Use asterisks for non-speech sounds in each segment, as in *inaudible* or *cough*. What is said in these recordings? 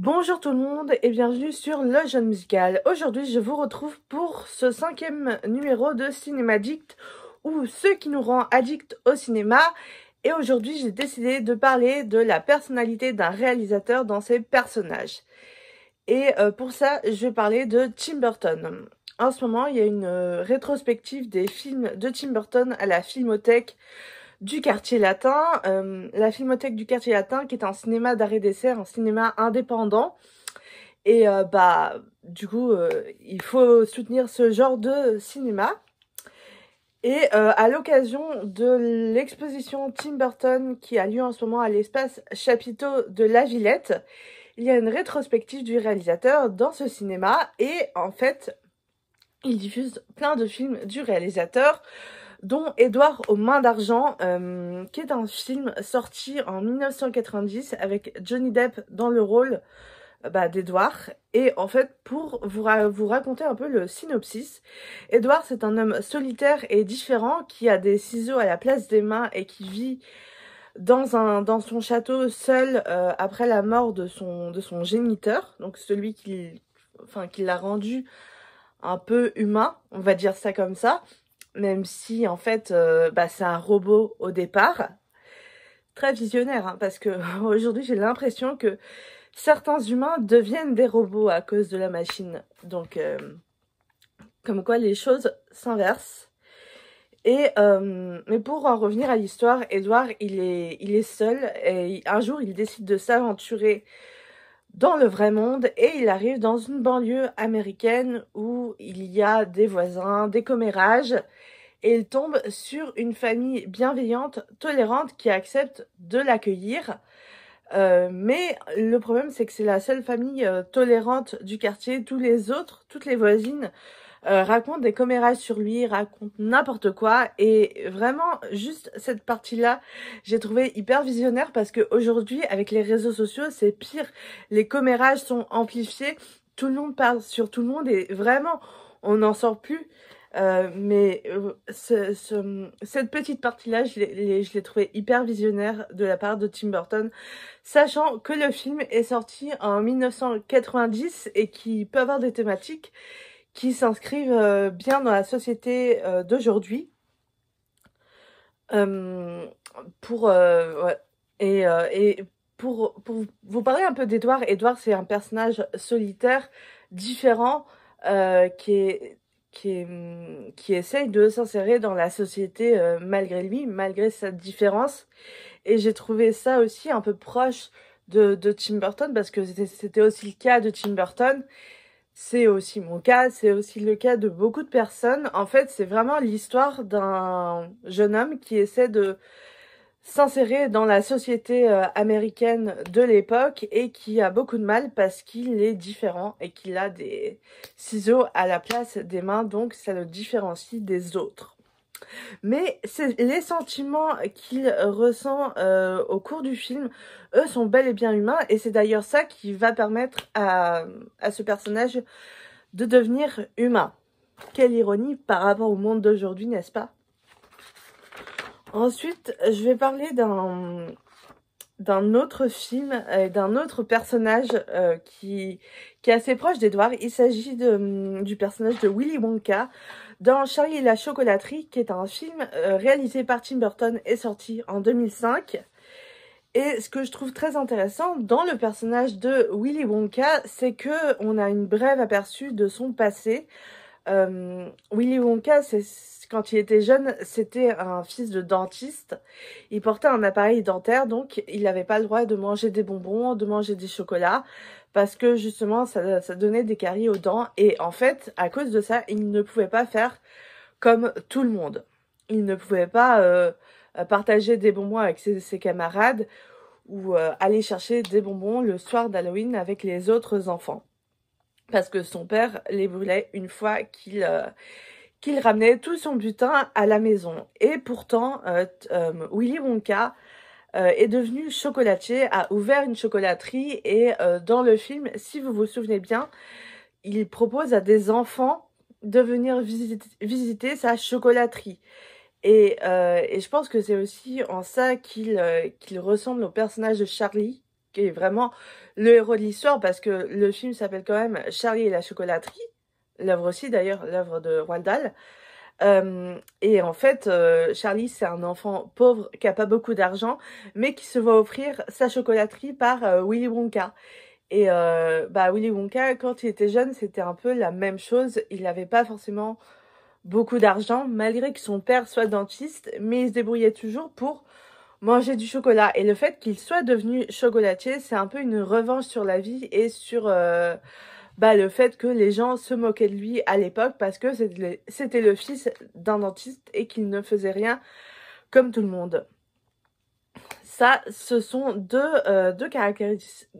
Bonjour tout le monde et bienvenue sur Le Jeune Musical. Aujourd'hui, je vous retrouve pour ce cinquième numéro de Cinéma Addict ou ce qui nous rend addict au cinéma. Et aujourd'hui, j'ai décidé de parler de la personnalité d'un réalisateur dans ses personnages. Et euh, pour ça, je vais parler de Tim Burton. En ce moment, il y a une euh, rétrospective des films de Tim Burton à la Filmothèque du quartier latin, euh, la Filmothèque du quartier latin, qui est un cinéma d'arrêt d'essai, un cinéma indépendant. Et euh, bah, du coup, euh, il faut soutenir ce genre de cinéma. Et à l'occasion de l'exposition Tim Burton qui a lieu en ce moment à l'espace Chapiteau de la Villette, il y a une rétrospective du réalisateur dans ce cinéma et en fait, il diffuse plein de films du réalisateur dont Édouard aux mains d'argent, euh, qui est un film sorti en 1990 avec Johnny Depp dans le rôle euh, bah, d'Edouard. Et en fait, pour vous, raconter un peu le synopsis, Edouard, c'est un homme solitaire et différent qui a des ciseaux à la place des mains et qui vit dans, un, dans son château seul euh, après la mort de son, de son géniteur, donc celui qui, enfin, qui l'a rendu un peu humain, on va dire ça comme ça même si en fait euh, bah, c'est un robot au départ. Très visionnaire, hein, parce que *laughs* aujourd'hui j'ai l'impression que certains humains deviennent des robots à cause de la machine. Donc euh, comme quoi les choses s'inversent. Et euh, mais pour en revenir à l'histoire, Edouard il est, il est seul et un jour il décide de s'aventurer dans le vrai monde et il arrive dans une banlieue américaine où il y a des voisins, des commérages et il tombe sur une famille bienveillante, tolérante qui accepte de l'accueillir. Euh, mais le problème c'est que c'est la seule famille euh, tolérante du quartier, tous les autres, toutes les voisines euh, raconte des commérages sur lui, raconte n'importe quoi. Et vraiment, juste cette partie-là, j'ai trouvé hyper visionnaire parce que aujourd'hui, avec les réseaux sociaux, c'est pire. Les commérages sont amplifiés, tout le monde parle sur tout le monde et vraiment, on n'en sort plus. Euh, mais euh, ce, cette petite partie-là, je l'ai trouvé hyper visionnaire de la part de Tim Burton, sachant que le film est sorti en 1990 et qui peut avoir des thématiques qui s'inscrivent euh, bien dans la société euh, d'aujourd'hui. Euh, pour et, pour, vous parler un peu d'Edouard, Edouard c'est un personnage solitaire, différent, qui, est, qui, qui essaye de s'insérer dans la société malgré lui, malgré sa différence. Et j'ai trouvé ça aussi un peu proche de, de Tim Burton, parce que c'était aussi le cas de Tim Burton. C'est aussi mon cas, c'est aussi le cas de beaucoup de personnes. En fait, c'est vraiment l'histoire d'un jeune homme qui essaie de s'insérer dans la société euh, américaine de l'époque et qui a beaucoup de mal parce qu'il est différent et qu'il a des ciseaux à la place des mains, donc ça le différencie des autres. Mais les sentiments qu'il ressent euh, au cours du film, eux, sont bel et bien humains. Et c'est d'ailleurs ça qui va permettre à, à, ce personnage de devenir humain. Quelle ironie par rapport au monde d'aujourd'hui, n'est-ce pas Ensuite, je vais parler d'un d'un autre film, et euh, d'un autre personnage euh, qui, qui est assez proche d'Edward, Il s'agit de, hum, du personnage de Willy Wonka dans Charlie et la chocolaterie, qui est un film euh, réalisé par Tim Burton et sorti en 2005. Et ce que je trouve très intéressant dans le personnage de Willy Wonka, c'est que on a une brève aperçu de son passé, euh, Willy Wonka, quand il était jeune, c'était un fils de dentiste. Il portait un appareil dentaire, donc il n'avait pas le droit de manger des bonbons, de manger des chocolats, parce que justement, ça, ça donnait des caries aux dents. Et en fait, à cause de ça, il ne pouvait pas faire comme tout le monde. Il ne pouvait pas euh, partager des bonbons avec ses, camarades ou euh, aller chercher des bonbons le soir d'Halloween avec les autres enfants parce que son père les brûlait une fois euh, qu'il ramenait tout son butin à la maison. Et pourtant, euh, euh, Willy Wonka est devenu chocolatier, a ouvert une chocolaterie et dans le film, si vous vous souvenez bien, il propose à des enfants de venir visiter, sa chocolaterie. Et, je pense que c'est aussi en ça qu'il ressemble au personnage de Charlie, qui est vraiment le héros de l'histoire, parce que le film s'appelle quand même Charlie et la chocolaterie, l'œuvre aussi d'ailleurs, l'œuvre de Roald Dahl. Euh, et en fait, euh, Charlie, c'est un enfant pauvre qui n'a pas beaucoup d'argent, mais qui se voit offrir sa chocolaterie par euh, Willy Wonka. Et bah Willy Wonka, quand il était jeune, c'était un peu la même chose. Il n'avait pas forcément beaucoup d'argent, malgré que son père soit dentiste, mais il se débrouillait toujours pour manger du chocolat. Et le fait qu'il soit devenu chocolatier, c'est un peu une revanche sur la vie et sur euh, bah, le fait que les gens se moquaient de lui à l'époque parce que c'était le fils d'un dentiste et qu'il ne faisait rien comme tout le monde. Ça, ce sont deux, euh,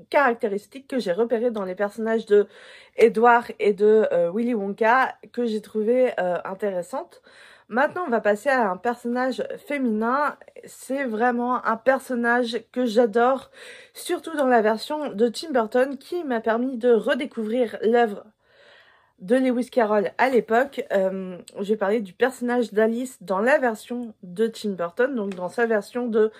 caractéristiques que j'ai repérées dans les personnages de Edward et de euh, Willy Wonka que j'ai trouvées intéressantes. Maintenant, on va passer à un personnage féminin. C'est vraiment un personnage que j'adore, surtout dans la version de Tim Burton qui m'a permis de redécouvrir l'œuvre de Lewis Carroll à l'époque. Euh, J'ai parlé du personnage d'Alice dans la version de Tim Burton, donc dans sa version de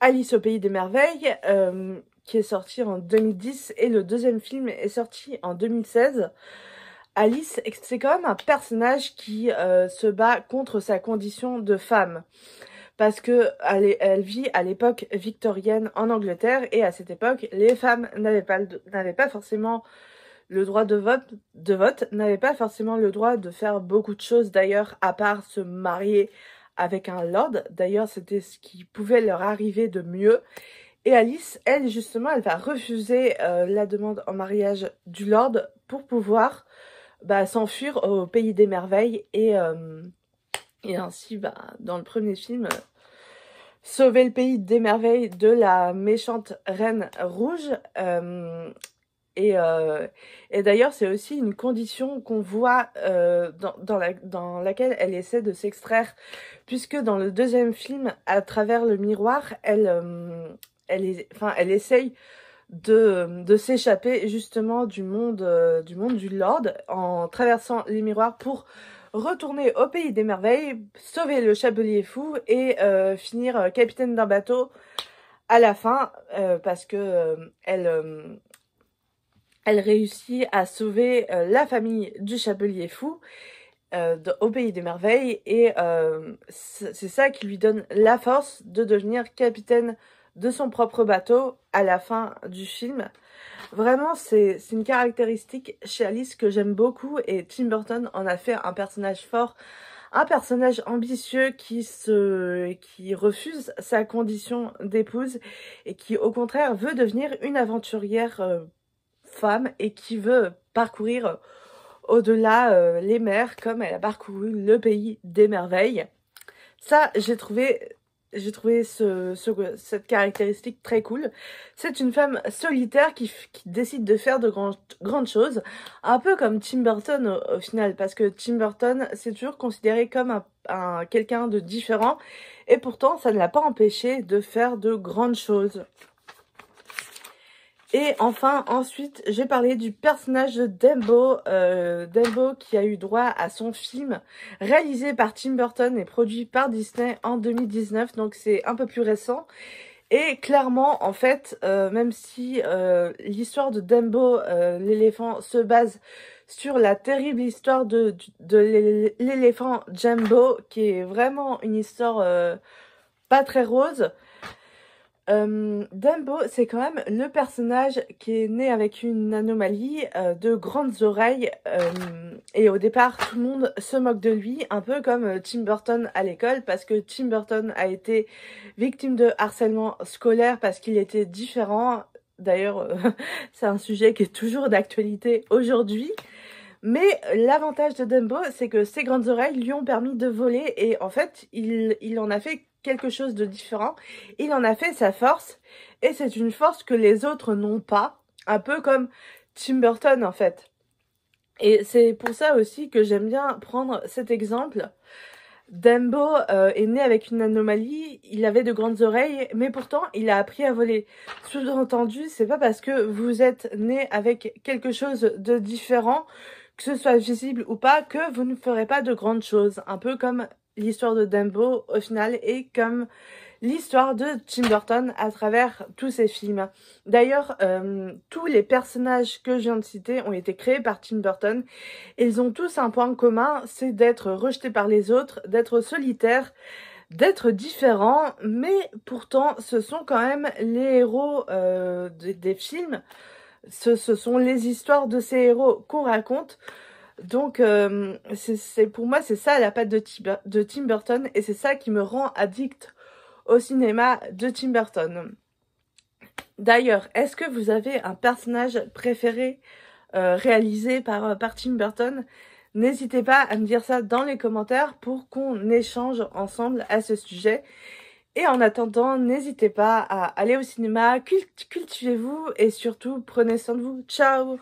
Alice au pays des merveilles, euh, qui est sortie en 2010 et le deuxième film est sorti en 2016. Alice, c'est quand même un personnage qui euh, se bat contre sa condition de femme. Parce que elle, vit à l'époque victorienne en Angleterre et à cette époque, les femmes n'avaient pas, n'avaient pas forcément le droit de vote, de vote n'avaient pas forcément le droit de faire beaucoup de choses d'ailleurs, à part se marier avec un lord. D'ailleurs, c'était ce qui pouvait leur arriver de mieux. Et Alice, elle, justement, elle va refuser euh, la demande en mariage du lord pour pouvoir bah, s'enfuir au pays des merveilles et, euh, et ainsi, bah, dans le premier film, sauver le pays des merveilles de la méchante reine rouge. Euh, et, euh, et d'ailleurs, c'est aussi une condition qu'on voit dans, dans, la, dans laquelle elle essaie de s'extraire, puisque dans le deuxième film, à travers le miroir, elle, elle, elle essaye euh, de, s'échapper justement du monde, euh, du monde du Lord en traversant les miroirs pour retourner au pays des merveilles, sauver le chapelier fou et euh, finir capitaine d'un bateau à la fin parce que elle, elle réussit à sauver la famille du chapelier fou au pays des merveilles et c'est ça qui lui donne la force de devenir capitaine de son propre bateau à la fin du film. Vraiment, c'est une caractéristique chez Alice que j'aime beaucoup et Tim Burton en a fait un personnage fort, un personnage ambitieux qui se qui refuse sa condition d'épouse et qui au contraire veut devenir une aventurière euh, femme et qui veut parcourir euh, au-delà euh, les mers comme elle a parcouru le pays des merveilles. Ça, j'ai trouvé j'ai trouvé cette caractéristique très cool. C'est une femme solitaire qui, décide de faire de grandes choses, un peu comme Tim Burton au, final, parce que Tim Burton c'est toujours considéré comme un quelqu'un de différent, et pourtant ça ne l'a pas empêché de faire de grandes choses. Et enfin, ensuite, j'ai parlé du personnage de Dembo, euh, Dembo qui a eu droit à son film réalisé par Tim Burton et produit par Disney en 2019, donc c'est un peu plus récent. Et clairement, en fait, euh, même si euh, l'histoire de Dembo, l'éléphant, se base sur la terrible histoire de, de l'éléphant Jumbo, qui est vraiment une histoire pas très rose, euh, Dumbo, c'est quand même le personnage qui est né avec une anomalie euh, de grandes oreilles euh, et au départ tout le monde se moque de lui, un peu comme Tim Burton à l'école parce que Tim Burton a été victime de harcèlement scolaire parce qu'il était différent. D'ailleurs, *laughs* c'est un sujet qui est toujours d'actualité aujourd'hui. Mais l'avantage de Dumbo, c'est que ses grandes oreilles lui ont permis de voler et en fait, il, il en a fait quelque chose de différent. Il en a fait sa force et c'est une force que les autres n'ont pas, un peu comme Tim Burton en fait. Et c'est pour ça aussi que j'aime bien prendre cet exemple. Dumbo euh, est né avec une anomalie, il avait de grandes oreilles, mais pourtant il a appris à voler. Sous-entendu, c'est pas parce que vous êtes né avec quelque chose de différent, que ce soit visible ou pas, que vous ne ferez pas de grandes choses. Un peu comme l'histoire de Dumbo au final est comme l'histoire de Tim Burton à travers tous ses films. D'ailleurs, euh, tous les personnages que je viens de citer ont été créés par Tim Burton ils ont tous un point commun, c'est d'être rejetés par les autres, d'être solitaires, d'être différents, mais pourtant ce sont quand même les héros euh, des, films, ce sont les histoires de ces héros qu'on raconte. Donc, euh, c'est pour moi, c'est ça la patte de, Tim Burton et c'est ça qui me rend addict au cinéma de Tim Burton. D'ailleurs, est-ce que vous avez un personnage préféré euh, réalisé par, par Tim Burton N'hésitez pas à me dire ça dans les commentaires pour qu'on échange ensemble à ce sujet. Et en attendant, n'hésitez pas à aller au cinéma, cultivez-vous et surtout prenez soin de vous. Ciao